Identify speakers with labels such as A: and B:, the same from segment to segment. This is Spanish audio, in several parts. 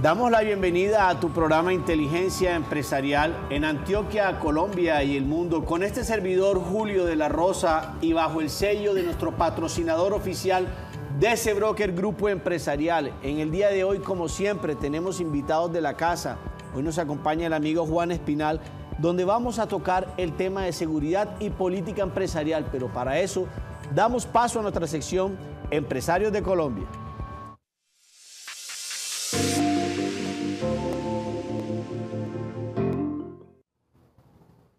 A: Damos la bienvenida a tu programa Inteligencia Empresarial en Antioquia, Colombia y el mundo con este servidor Julio de la Rosa y bajo el sello de nuestro patrocinador oficial de ese broker Grupo Empresarial. En el día de hoy, como siempre, tenemos invitados de la casa. Hoy nos acompaña el amigo Juan Espinal, donde vamos a tocar el tema de seguridad y política empresarial, pero para eso damos paso a nuestra sección Empresarios de Colombia.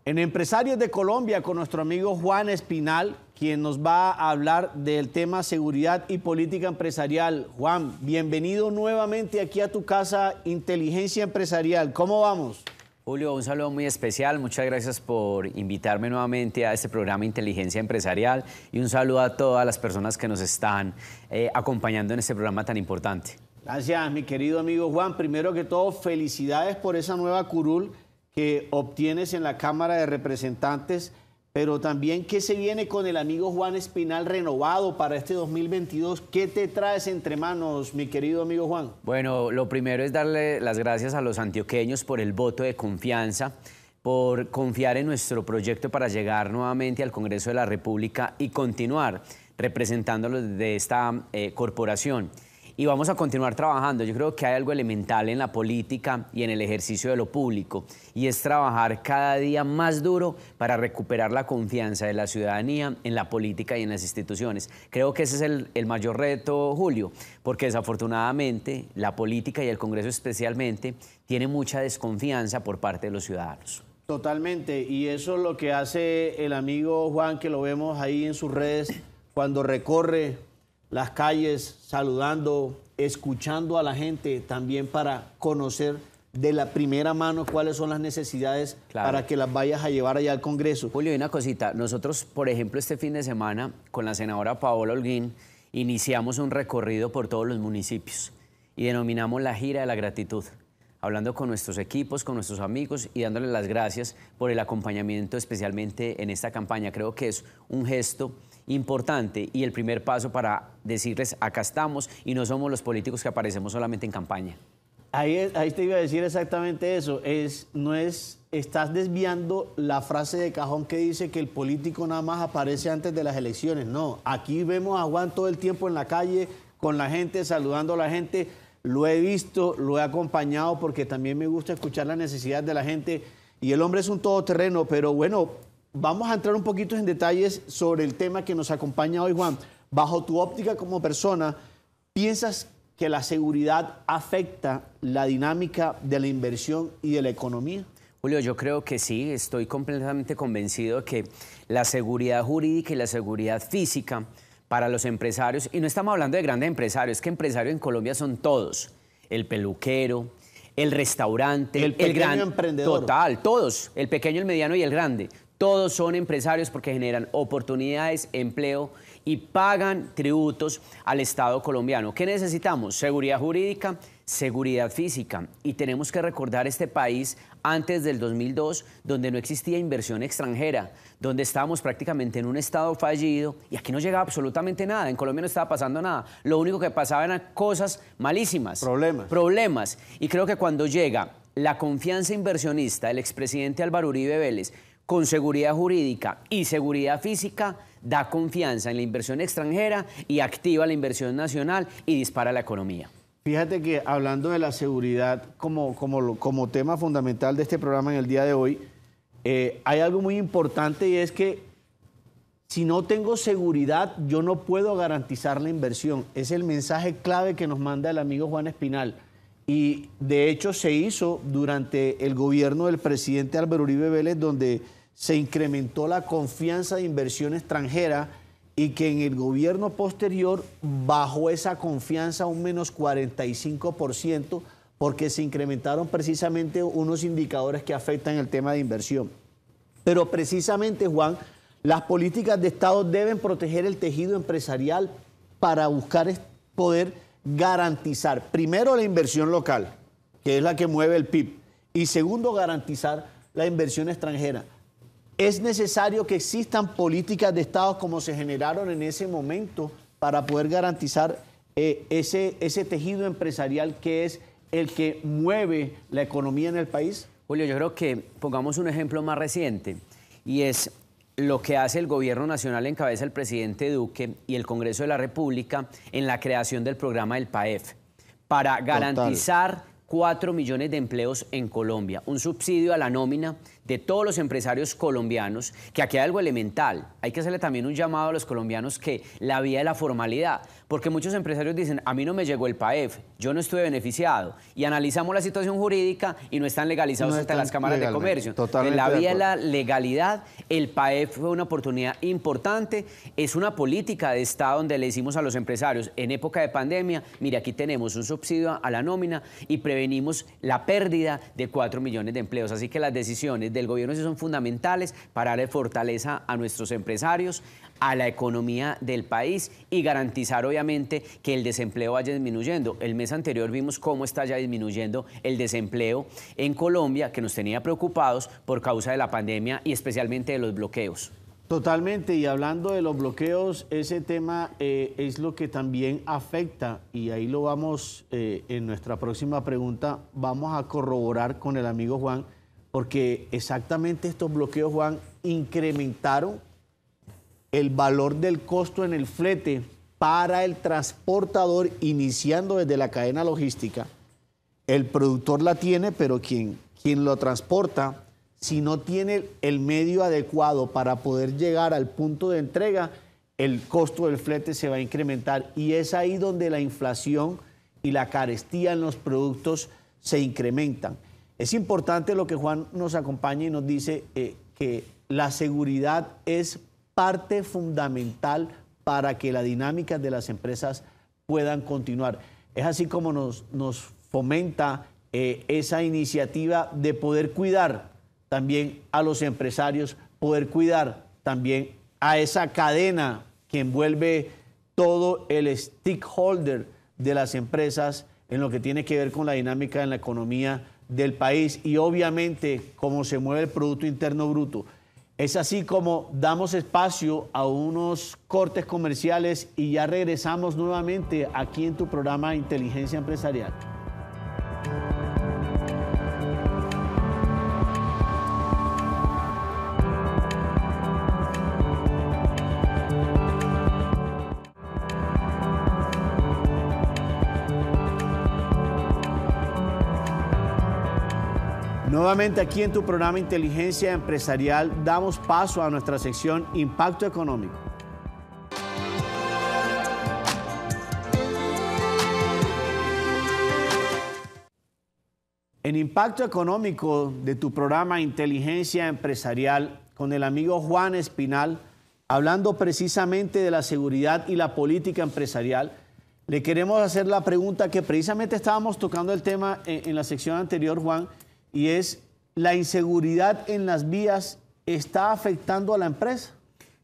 A: En Empresarios de Colombia con nuestro amigo Juan Espinal, quien nos va a hablar del tema seguridad y política empresarial. Juan, bienvenido nuevamente aquí a tu casa Inteligencia
B: Empresarial. ¿Cómo vamos? Julio, un saludo muy especial. Muchas gracias por invitarme nuevamente a este programa Inteligencia Empresarial y un saludo a todas las personas que nos están eh, acompañando en este programa tan importante.
A: Gracias, mi querido amigo Juan. Primero que todo, felicidades por esa nueva curul que obtienes en la Cámara de Representantes, pero también que se viene con el amigo Juan Espinal renovado para este 2022. ¿Qué te traes entre manos, mi querido amigo Juan?
B: Bueno, lo primero es darle las gracias a los antioqueños por el voto de confianza por confiar en nuestro proyecto para llegar nuevamente al Congreso de la República y continuar los de esta eh, corporación y vamos a continuar trabajando. Yo creo que hay algo elemental en la política y en el ejercicio de lo público y es trabajar cada día más duro para recuperar la confianza de la ciudadanía en la política y en las instituciones. Creo que ese es el, mayor reto, Julio, porque desafortunadamente la política y el Congreso especialmente tiene mucha desconfianza por parte de los ciudadanos.
A: Totalmente, y eso es lo que hace el amigo Juan, que lo vemos ahí en sus redes, cuando recorre las calles, saludando, escuchando a la gente también para conocer
B: de la primera mano cuáles son las necesidades para que las vayas a llevar allá al Congreso. Julio, una cosita. Nosotros, por ejemplo, este fin de semana con la senadora Paola Holguín iniciamos un recorrido por todos los municipios y denominamos la gira de la gratitud hablando con nuestros equipos, con nuestros amigos y dándoles las gracias por el acompañamiento, especialmente en esta campaña. Creo que es un gesto importante y el primer paso para decirles acá estamos y no somos los políticos que aparecemos solamente en campaña.
A: Ahí, te iba a decir exactamente eso. Es, no es, estás desviando la frase de cajón que dice que el político nada más aparece antes de las elecciones. No, aquí vemos a Juan todo el tiempo en la calle, con la gente, saludando a la gente. Lo he visto, lo he acompañado porque también me gusta escuchar la necesidad de la gente. Y el hombre es un todoterreno, pero bueno, vamos a entrar un poquito en detalles sobre el tema que nos acompaña hoy, Juan. Bajo tu óptica como persona, ¿piensas que la seguridad afecta la dinámica
B: de la inversión y de la economía? Julio, yo creo que sí, estoy completamente convencido de que la seguridad jurídica y la seguridad física para los empresarios, y no estamos hablando de grandes empresarios, es que empresarios en Colombia son todos, el peluquero, el restaurante, el, pequeño gran emprendedor. Total, todos, el pequeño, el mediano y el grande. Todos son empresarios porque generan oportunidades, empleo y pagan tributos al Estado colombiano. ¿Qué necesitamos? Seguridad jurídica, seguridad física. Y tenemos que recordar este país antes del 2002, donde no existía inversión extranjera, donde estábamos prácticamente en un estado fallido y aquí no llegaba absolutamente nada. En Colombia no estaba pasando nada. Lo único que pasaba eran cosas malísimas. Problemas. Problemas. Y creo que cuando llega la confianza inversionista el expresidente Álvaro Uribe Vélez, con seguridad jurídica y seguridad física da confianza en la inversión extranjera y activa la inversión nacional y dispara la economía.
A: Fíjate que hablando de la seguridad como, como, como tema fundamental de este programa en el día de hoy, eh, hay algo muy importante y es que si no tengo seguridad, yo no puedo garantizar la inversión. Es el mensaje clave que nos manda el amigo Juan Espinal. Y de hecho se hizo durante el gobierno del presidente Álvaro Uribe Vélez, donde se incrementó la confianza de inversión extranjera y que en el gobierno posterior bajó esa confianza un menos 45% porque se incrementaron precisamente unos indicadores que afectan el tema de inversión. Pero precisamente, Juan, las políticas de Estado deben proteger el tejido empresarial para buscar poder garantizar, primero, la inversión local, que es la que mueve el PIB, y segundo, garantizar la inversión extranjera es necesario que existan políticas de Estado como se generaron en ese momento para poder garantizar eh, ese, ese tejido empresarial que es el que mueve
B: la economía en el país? Julio, yo creo que pongamos un ejemplo más reciente y es lo que hace el gobierno nacional encabeza el presidente Duque y el Congreso de la República en la creación del programa del PAEF para garantizar 4 millones de empleos en Colombia, un subsidio a la nómina de todos los empresarios colombianos, que aquí hay algo elemental. Hay que hacerle también un llamado a los colombianos que la vía de la formalidad, porque muchos empresarios dicen, a mí no me llegó el PAEF, yo no estuve beneficiado, y analizamos la situación jurídica y no están legalizados hasta las cámaras de comercio. Totalmente la vía de la legalidad, el PAEF fue una oportunidad importante, es una política de Estado donde le decimos a los empresarios en época de pandemia, mire, aquí tenemos un subsidio a la nómina y prevención venimos la pérdida de 4 millones de empleos. Así que las decisiones del gobierno son fundamentales para darle fortaleza a nuestros empresarios, a la economía del país y garantizar obviamente que el desempleo vaya disminuyendo. El mes anterior vimos cómo está ya disminuyendo el desempleo en Colombia, que nos tenía preocupados por causa de la pandemia y especialmente de los bloqueos.
A: Totalmente, y hablando de los bloqueos, ese tema eh, es lo que también afecta, y ahí lo vamos eh, en nuestra próxima pregunta, vamos a corroborar con el amigo Juan, porque exactamente estos bloqueos, Juan, incrementaron el valor del costo en el flete para el transportador, iniciando desde la cadena logística. El productor la tiene, pero quien, quien lo transporta si no tiene el medio adecuado para poder llegar al punto de entrega, el costo del flete se va a incrementar y es ahí donde la inflación y la carestía en los productos se incrementan. Es importante lo que Juan nos acompaña y nos dice eh, que la seguridad es parte fundamental para que la dinámica de las empresas puedan continuar. Es así como nos, nos fomenta eh, esa iniciativa de poder cuidar también a los empresarios poder cuidar también a esa cadena que envuelve todo el stakeholder de las empresas en lo que tiene que ver con la dinámica en la economía del país y obviamente cómo se mueve el Producto Interno Bruto. Es así como damos espacio a unos cortes comerciales y ya regresamos nuevamente aquí en tu programa Inteligencia Empresarial. Nuevamente aquí en tu programa Inteligencia Empresarial damos paso a nuestra sección Impacto Económico. En Impacto Económico de tu programa Inteligencia Empresarial con el amigo Juan Espinal, hablando precisamente de la seguridad y la política empresarial, le queremos hacer la pregunta que precisamente estábamos tocando el tema en, la sección anterior, Juan y es la inseguridad en las vías está afectando a
B: la empresa.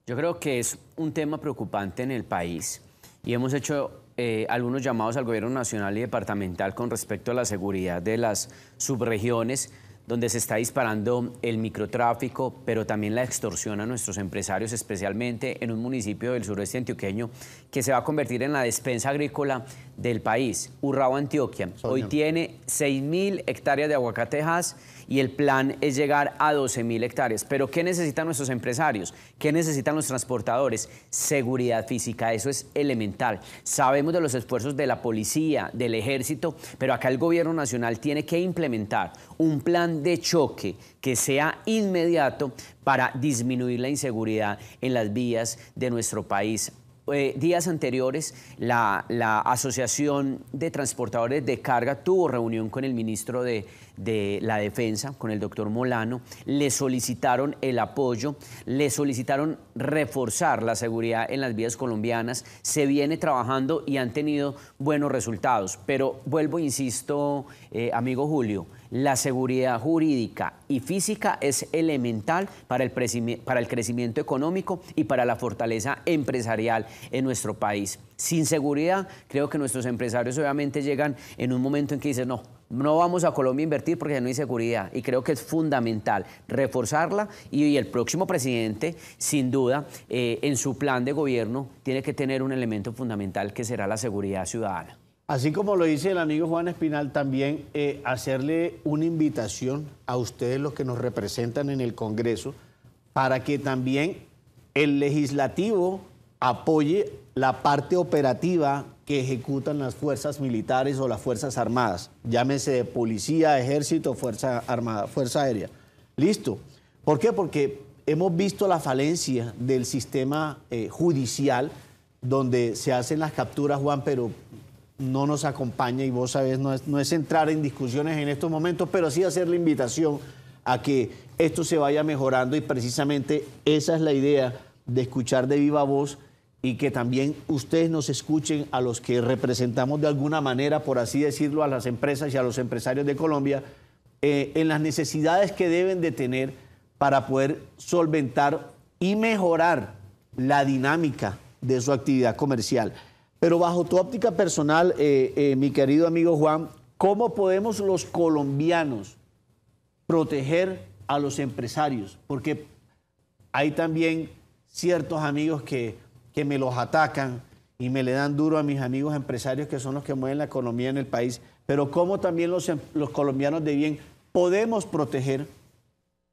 B: Yo creo que es un tema preocupante en el país y hemos hecho eh, algunos llamados al gobierno nacional y departamental con respecto a la seguridad de las subregiones donde se está disparando el microtráfico, pero también la extorsión a nuestros empresarios, especialmente en un municipio del suroeste antioqueño que se va a convertir en la despensa agrícola del país, Urrao, Antioquia. Hoy tiene 6.000 hectáreas de aguacatejas y el plan es llegar a mil hectáreas. Pero ¿qué necesitan nuestros empresarios? ¿Qué necesitan los transportadores? Seguridad física, eso es elemental. Sabemos de los esfuerzos de la policía, del ejército, pero acá el gobierno nacional tiene que implementar un plan de choque que sea inmediato para disminuir la inseguridad en las vías de nuestro país. Eh, días anteriores, la, Asociación de Transportadores de Carga tuvo reunión con el ministro de, la Defensa, con el doctor Molano, le solicitaron el apoyo, le solicitaron reforzar la seguridad en las vías colombianas, se viene trabajando y han tenido buenos resultados. Pero vuelvo, insisto, eh, amigo Julio, la seguridad jurídica y física es elemental para el, crecimiento económico y para la fortaleza empresarial en nuestro país. Sin seguridad, creo que nuestros empresarios obviamente llegan en un momento en que dicen, no, no vamos a Colombia a invertir porque no hay seguridad. Y creo que es fundamental reforzarla y, el próximo presidente, sin duda, eh, en su plan de gobierno, tiene que tener un elemento fundamental que será la seguridad ciudadana.
A: Así como lo dice el amigo Juan Espinal, también eh, hacerle una invitación a ustedes los que nos representan en el Congreso para que también el legislativo apoye la parte operativa que ejecutan las fuerzas militares o las fuerzas armadas, llámese policía, ejército, fuerza armada, fuerza aérea. Listo. ¿Por qué? Porque hemos visto la falencia del sistema eh, judicial donde se hacen las capturas, Juan, pero no nos acompaña y vos sabés, no es, entrar en discusiones en estos momentos, pero sí hacer la invitación a que esto se vaya mejorando y precisamente esa es la idea de escuchar de viva voz y que también ustedes nos escuchen a los que representamos de alguna manera, por así decirlo, a las empresas y a los empresarios de Colombia, eh, en las necesidades que deben de tener para poder solventar y mejorar la dinámica de su actividad comercial. Pero bajo tu óptica personal, eh, eh, mi querido amigo Juan, ¿cómo podemos los colombianos proteger a los empresarios? Porque hay también ciertos amigos que, me los atacan y me le dan duro a mis amigos empresarios que son los que mueven la economía en el país. Pero ¿cómo también los em, colombianos de bien
B: podemos proteger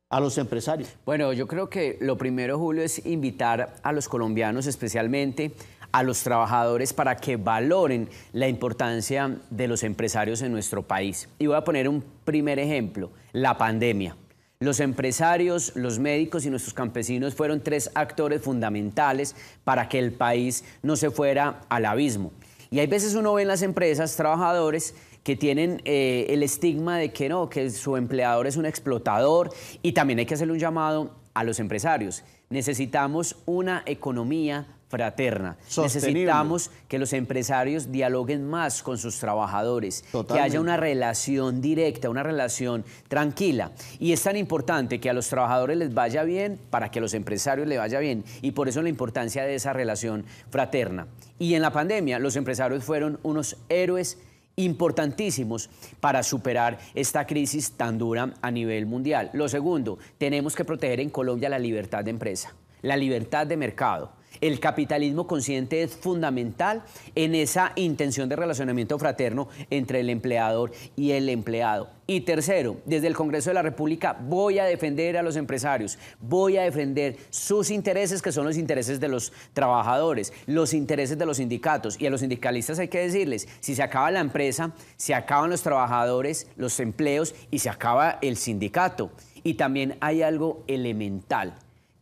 B: a los empresarios? Bueno, yo creo que lo primero, Julio, es invitar a los colombianos especialmente a los trabajadores para que valoren la importancia de los empresarios en nuestro país. Y voy a poner un primer ejemplo, la pandemia. Los empresarios, los médicos y nuestros campesinos fueron tres actores fundamentales para que el país no se fuera al abismo. Y hay veces uno ve en las empresas trabajadores que tienen eh, el estigma de que no, que su empleador es un explotador y también hay que hacerle un llamado a los empresarios. Necesitamos una economía fraterna. Necesitamos que los empresarios dialoguen más con sus trabajadores, que haya una relación directa, una relación tranquila. Y es tan importante que a los trabajadores les vaya bien para que a los empresarios les vaya bien. Y por eso la importancia de esa relación fraterna. Y en la pandemia los empresarios fueron unos héroes importantísimos para superar esta crisis tan dura a nivel mundial. Lo segundo, tenemos que proteger en Colombia la libertad de empresa, la libertad de mercado el capitalismo consciente es fundamental en esa intención de relacionamiento fraterno entre el empleador y el empleado. Y tercero, desde el Congreso de la República voy a defender a los empresarios, voy a defender sus intereses, que son los intereses de los trabajadores, los intereses de los sindicatos. Y a los sindicalistas hay que decirles, si se acaba la empresa, se acaban los trabajadores, los empleos y se acaba el sindicato. Y también hay algo elemental,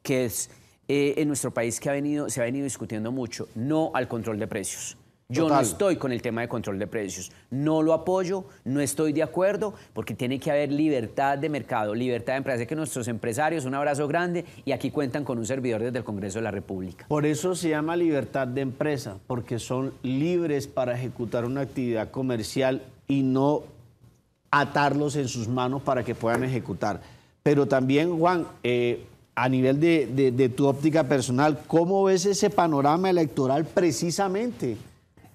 B: que es eh, en nuestro país que ha venido, se ha venido discutiendo mucho, no al control de precios. Yo no estoy con el tema de control de precios. No lo apoyo, no estoy de acuerdo, porque tiene que haber libertad de mercado, libertad de empresa. que nuestros empresarios, un abrazo grande, y aquí cuentan con un servidor desde el Congreso de la República.
A: Por eso se llama libertad de empresa, porque son libres para ejecutar una actividad comercial y no atarlos en sus manos para que puedan ejecutar. Pero también, Juan, eh, a nivel de, tu óptica personal, ¿cómo ves ese panorama electoral precisamente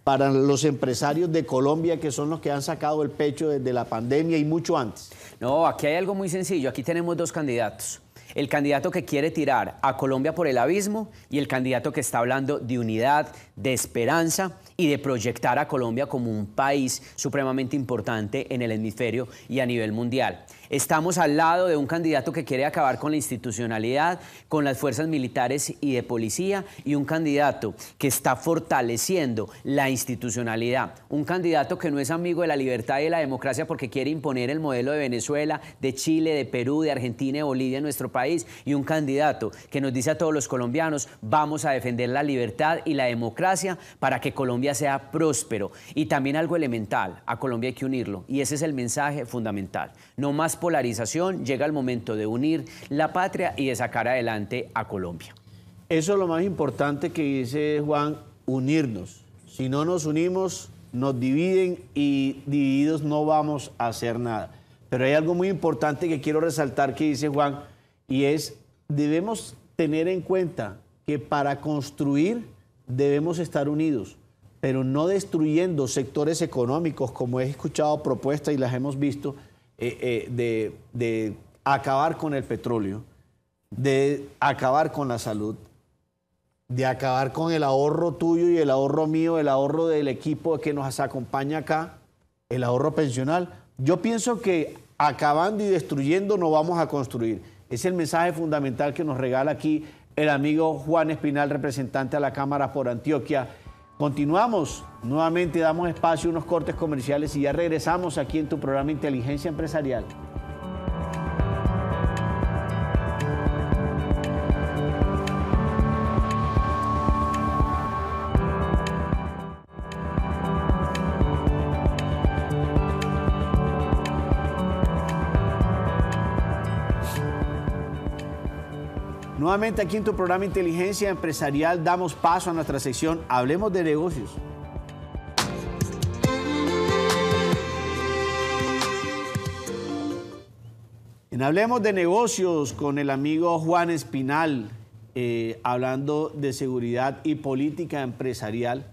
A: para los empresarios de Colombia que son los que han sacado el pecho desde la pandemia y mucho antes?
B: No, aquí hay algo muy sencillo. Aquí tenemos dos candidatos. El candidato que quiere tirar a Colombia por el abismo y el candidato que está hablando de unidad, de esperanza y de proyectar a Colombia como un país supremamente importante en el hemisferio y a nivel mundial. Estamos al lado de un candidato que quiere acabar con la institucionalidad, con las fuerzas militares y de policía, y un candidato que está fortaleciendo la institucionalidad. Un candidato que no es amigo de la libertad y de la democracia porque quiere imponer el modelo de Venezuela, de Chile, de Perú, de Argentina, de Bolivia en nuestro país. Y un candidato que nos dice a todos los colombianos, vamos a defender la libertad y la democracia para que Colombia sea próspero. Y también algo elemental, a Colombia hay que unirlo. Y ese es el mensaje fundamental. No más polarización, llega el momento de unir la patria y de sacar adelante a Colombia.
A: Eso es lo más importante que dice Juan, unirnos. Si no nos unimos, nos dividen y divididos no vamos a hacer nada. Pero hay algo muy importante que quiero resaltar que dice Juan y es, debemos tener en cuenta que para construir debemos estar unidos, pero no destruyendo sectores económicos como he escuchado propuestas y las hemos visto, eh, eh, de, de acabar con el petróleo, de acabar con la salud, de acabar con el ahorro tuyo y el ahorro mío, el ahorro del equipo que nos acompaña acá, el ahorro pensional. Yo pienso que acabando y destruyendo no vamos a construir. Es el mensaje fundamental que nos regala aquí el amigo Juan Espinal, representante a la Cámara por Antioquia. Continuamos, nuevamente damos espacio a unos cortes comerciales y ya regresamos aquí en tu programa Inteligencia Empresarial. Nuevamente aquí en tu programa Inteligencia Empresarial damos paso a nuestra sección Hablemos de negocios. Hablemos de negocios con el amigo Juan Espinal, eh, hablando de seguridad y política empresarial.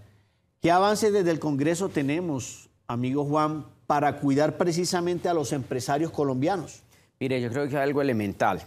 A: ¿Qué avances desde el Congreso tenemos, amigo Juan, para cuidar precisamente a los empresarios
B: colombianos? Mire, yo creo que es algo elemental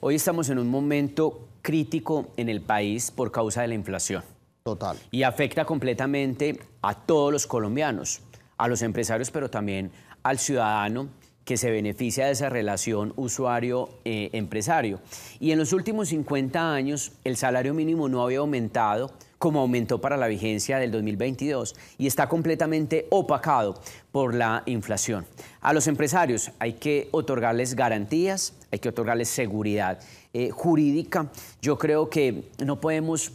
B: Hoy estamos en un momento crítico en el país por causa de la inflación. Total. Y afecta completamente a todos los colombianos, a los empresarios, pero también al ciudadano que se beneficia de esa relación usuario-empresario. Eh, y en los últimos 50 años el salario mínimo no había aumentado como aumentó para la vigencia del 2022 y está completamente opacado por la inflación. A los empresarios hay que otorgarles garantías, hay que otorgarles seguridad eh, jurídica. Yo creo que no podemos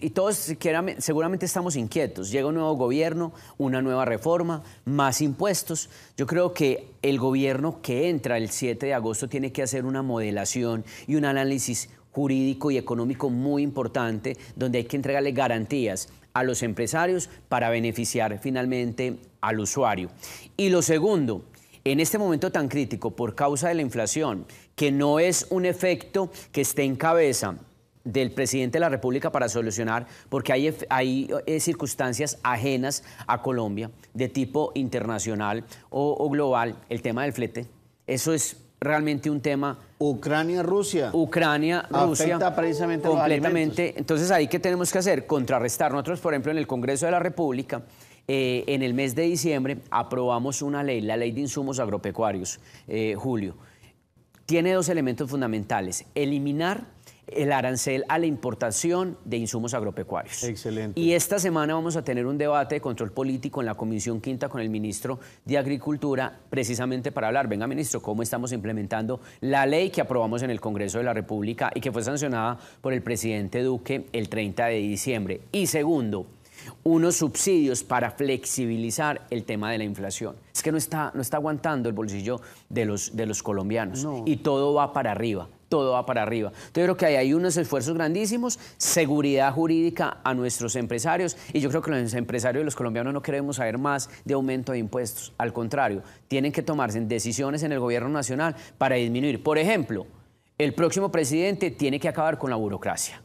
B: y todos seguramente estamos inquietos. Llega un nuevo gobierno, una nueva reforma, más impuestos. Yo creo que el gobierno que entra el 7 de agosto tiene que hacer una modelación y un análisis jurídico y económico muy importante donde hay que entregarle garantías a los empresarios para beneficiar finalmente al usuario. Y lo segundo, en este momento tan crítico por causa de la inflación, que no es un efecto que esté en cabeza del presidente de la República para solucionar, porque hay, hay eh, circunstancias ajenas a Colombia, de tipo internacional o, o global, el tema del flete. Eso es realmente un tema. Ucrania, Rusia. Ucrania, Rusia. Afecta
A: precisamente completamente.
B: Entonces, ahí que tenemos que hacer, contrarrestar. Nosotros, por ejemplo, en el Congreso de la República, eh, en el mes de diciembre, aprobamos una ley, la ley de insumos agropecuarios, eh, Julio. Tiene dos elementos fundamentales: eliminar el arancel a la importación de insumos agropecuarios. Excelente. Y esta semana vamos a tener un debate de control político en la Comisión Quinta con el ministro de Agricultura, precisamente para hablar, venga ministro, cómo estamos implementando la ley que aprobamos en el Congreso de la República y que fue sancionada por el presidente Duque el 30 de diciembre. Y segundo, unos subsidios para flexibilizar el tema de la inflación. Es que no está, aguantando el bolsillo de los, colombianos y todo va para arriba todo va para arriba. Entonces, yo creo que ahí hay unos esfuerzos grandísimos, seguridad jurídica a nuestros empresarios y yo creo que los empresarios de los colombianos no queremos saber más de aumento de impuestos. Al contrario, tienen que tomarse decisiones en el gobierno nacional para disminuir. Por ejemplo, el próximo presidente tiene que acabar con la burocracia.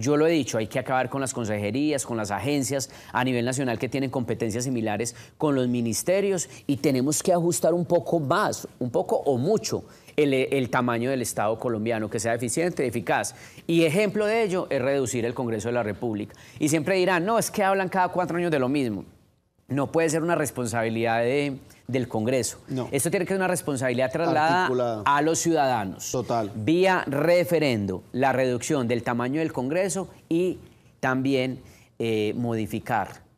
B: Yo lo he dicho, hay que acabar con las consejerías, con las agencias a nivel nacional que tienen competencias similares con los ministerios y tenemos que ajustar un poco más, un poco o mucho el, tamaño del Estado colombiano, que sea eficiente, eficaz. Y ejemplo de ello es reducir el Congreso de la República. Y siempre dirán, no, es que hablan cada cuatro años de lo mismo no puede ser una responsabilidad del Congreso. No. Esto tiene que ser una responsabilidad trasladada a los ciudadanos. Total. Vía referendo, la reducción del tamaño del Congreso y también eh, modificar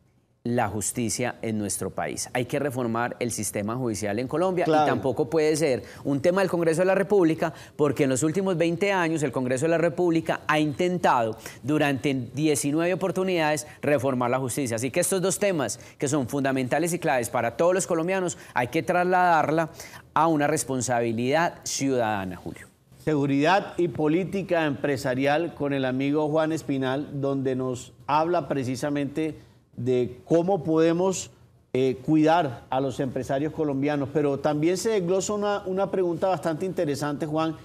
B: la justicia en nuestro país. Hay que reformar el sistema judicial en Colombia y tampoco puede ser un tema del Congreso de la República, porque en los últimos 20 años el Congreso de la República ha intentado durante 19 oportunidades reformar la justicia. Así que estos dos temas que son fundamentales y claves para todos los colombianos, hay que trasladarla a una responsabilidad ciudadana, Julio. Seguridad y política empresarial con el amigo
A: Juan Espinal, donde nos habla precisamente de cómo podemos eh, cuidar a los empresarios colombianos. Pero también se desglosa una, pregunta bastante interesante, Juan,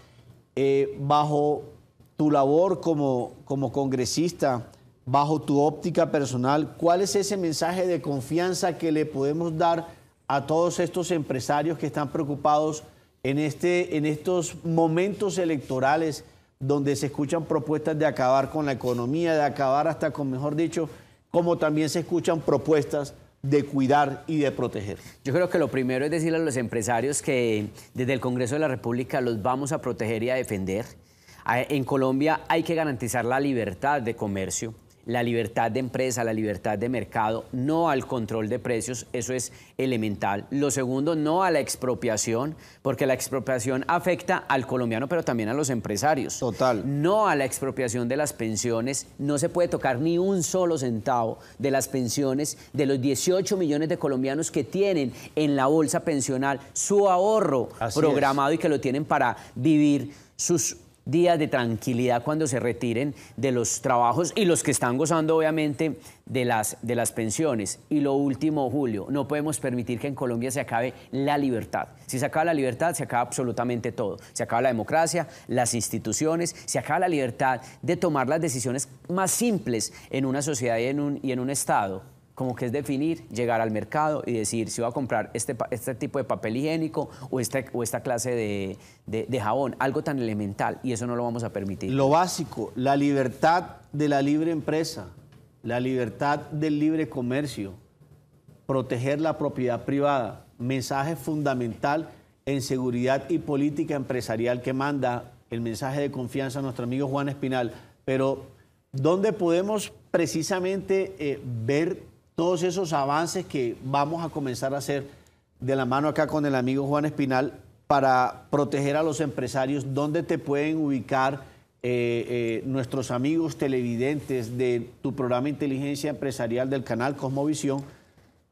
A: eh, bajo tu labor como, congresista, bajo tu óptica personal, ¿cuál es ese mensaje de confianza que le podemos dar a todos estos empresarios que están preocupados en, este, en estos momentos electorales donde se escuchan propuestas de acabar con la economía, de acabar hasta con, mejor dicho, como también se escuchan propuestas
B: de cuidar y de proteger. Yo creo que lo primero es decirle a los empresarios que desde el Congreso de la República los vamos a proteger y a defender. En Colombia hay que garantizar la libertad de comercio, la libertad de empresa, la libertad de mercado, no al control de precios, eso es elemental. Lo segundo, no a la expropiación, porque la expropiación afecta al colombiano, pero también a los empresarios. Total. No a la expropiación de las pensiones, no se puede tocar ni un solo centavo de las pensiones de los 18 millones de colombianos que tienen en la bolsa pensional su ahorro programado y que lo tienen para vivir sus días de tranquilidad cuando se retiren de los trabajos y los que están gozando obviamente de las, de las pensiones. Y lo último, Julio, no podemos permitir que en Colombia se acabe la libertad. Si se acaba la libertad, se acaba absolutamente todo. Se acaba la democracia, las instituciones, se acaba la libertad de tomar las decisiones más simples en una sociedad en un, y en un Estado como que es definir, llegar al mercado y decir si voy a comprar este, este tipo de papel higiénico o, este, o esta clase de, jabón, algo tan elemental, y eso no lo vamos a permitir. Lo básico, la libertad
A: de la libre empresa, la libertad del libre comercio, proteger la propiedad privada, mensaje fundamental en seguridad y política empresarial que manda el mensaje de confianza a nuestro amigo Juan Espinal. Pero, ¿dónde podemos precisamente eh, ver todos esos avances que vamos a comenzar a hacer de la mano acá con el amigo Juan Espinal para proteger a los empresarios, dónde te pueden ubicar eh, eh, nuestros amigos televidentes de tu programa Inteligencia Empresarial del canal Cosmovisión,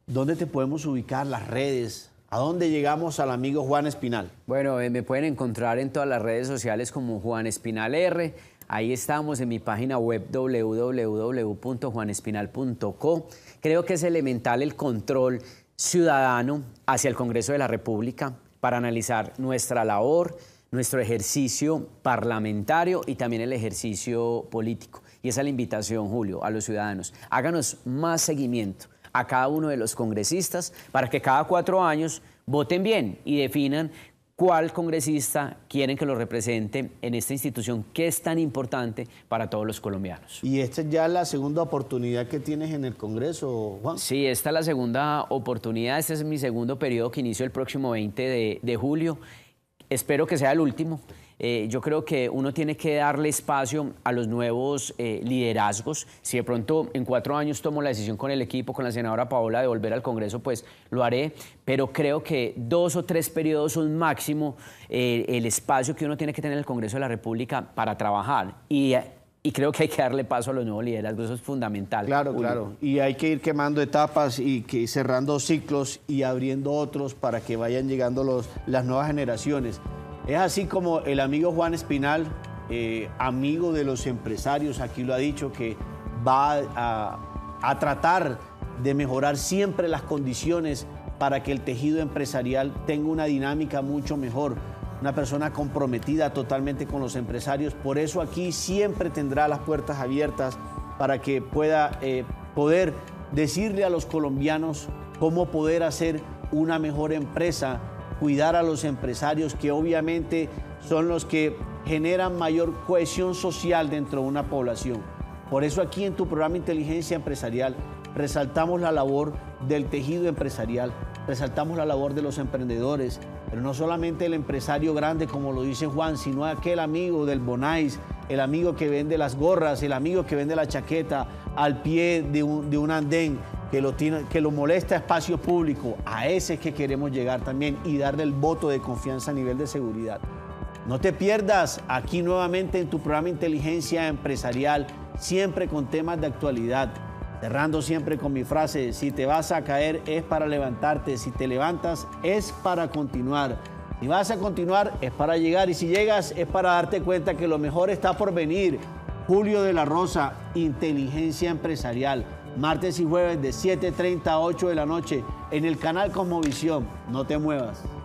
B: dónde te podemos ubicar las redes, ¿A dónde llegamos al amigo Juan Espinal? Bueno, eh, me pueden encontrar en todas las redes sociales como Juan Espinal R. Ahí estamos en mi página web www.juanespinal.co. Creo que es elemental el control ciudadano hacia el Congreso de la República para analizar nuestra labor, nuestro ejercicio parlamentario y también el ejercicio político. Y esa es la invitación, Julio, a los ciudadanos. Háganos más seguimiento a cada uno de los congresistas para que cada cuatro años voten bien y definan cuál congresista quieren que lo represente en esta institución que es tan importante para todos los colombianos.
A: Y esta es ya la segunda oportunidad que tienes en el Congreso,
B: Juan. Sí, esta es la segunda oportunidad, este es mi segundo periodo que inicio el próximo 20 de, de julio. Espero que sea el último. Eh, yo creo que uno tiene que darle espacio a los nuevos eh, liderazgos. Si de pronto en cuatro años tomo la decisión con el equipo, con la senadora Paola, de volver al Congreso, pues lo haré. Pero creo que dos o tres periodos son máximo eh, el espacio que uno tiene que tener en el Congreso de la República para trabajar. Y y creo que hay que darle paso a los nuevos liderazgos, eso es fundamental. Claro, claro.
A: Y hay que ir quemando etapas y cerrando ciclos y abriendo otros para que vayan llegando los, las nuevas generaciones. Es así como el amigo Juan Espinal, eh, amigo de los empresarios, aquí lo ha dicho, que va a, a tratar de mejorar siempre las condiciones para que el tejido empresarial tenga una dinámica mucho mejor una persona comprometida totalmente con los empresarios. Por eso aquí siempre tendrá las puertas abiertas para que pueda eh, poder decirle a los colombianos cómo poder hacer una mejor empresa, cuidar a los empresarios que obviamente son los que generan mayor cohesión social dentro de una población. Por eso aquí en tu programa Inteligencia Empresarial resaltamos la labor del tejido empresarial, Resaltamos la labor de los emprendedores, pero no solamente el empresario grande, como lo dice Juan, sino aquel amigo del Bonais, el amigo que vende las gorras, el amigo que vende la chaqueta al pie de un, andén, que lo, molesta que lo molesta espacio público. A ese es que queremos llegar también y darle el voto de confianza a nivel de seguridad. No te pierdas aquí nuevamente en tu programa Inteligencia Empresarial, siempre con temas de actualidad Cerrando siempre con mi frase, si te vas a caer es para levantarte, si te levantas es para continuar. Si vas a continuar es para llegar y si llegas es para darte cuenta que lo mejor está por venir. Julio de la Rosa, Inteligencia Empresarial, martes y jueves de 7.30 a 8 de la noche en el canal Cosmovisión. No te muevas.